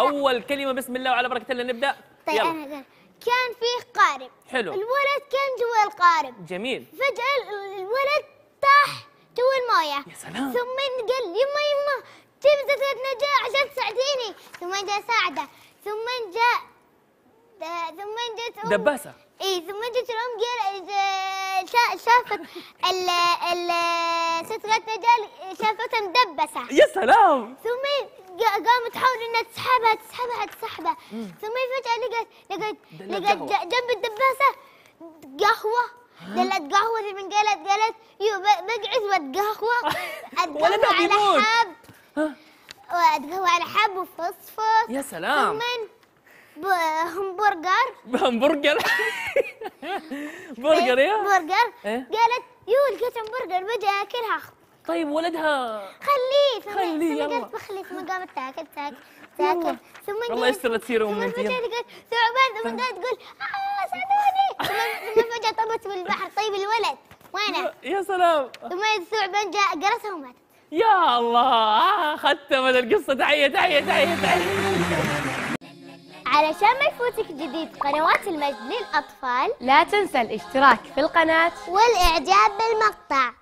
اول كلمه بسم الله وعلى بركه الله نبدا طيب يلا. انا كان فيه قارب حلو الولد كان جوا القارب جميل فجاه الولد طاح جوا المويه يا سلام ثم قال يما يما زفت نجاة عشان تساعديني ثم جاء ساعده ثم جاء ثم جت دباسه اي ثم جت الام شافت ال ال سترة نجاة شافتها مدبسه يا سلام ثم قامت تحاول انها تسحبها تسحبها تسحبها ثم فجاه لقت لقت لقت جنب الدباسه قهوه قالت قهوة من قالت قالت يو بقعد واتقهوى اتقهوى على حب واتقهوى على حب وفصفص يا سلام ثم همبرجر همبرجر برجر يا إيه، برجر إيه؟ قالت يو لقيت همبرجر بدي اكلها طيب ولدها خليه ثم خليه يلا قالت بخليه ثم قامت تاكل تاكل تاكل ثم الله يستر لا تصير ام ثم فجاه تقول ثعبان ثم قاعد تقول اه ساعدوني ثم فجاه طبت بالبحر طيب الولد وينه؟ يا سلام ثم الثعبان جاء قرصه ومات يا الله آه، ختمت القصه تحيه تحيه تحيه تحيه علشان ما يفوتك جديد قنوات المجد للأطفال لا تنسى الاشتراك في القناة والإعجاب بالمقطع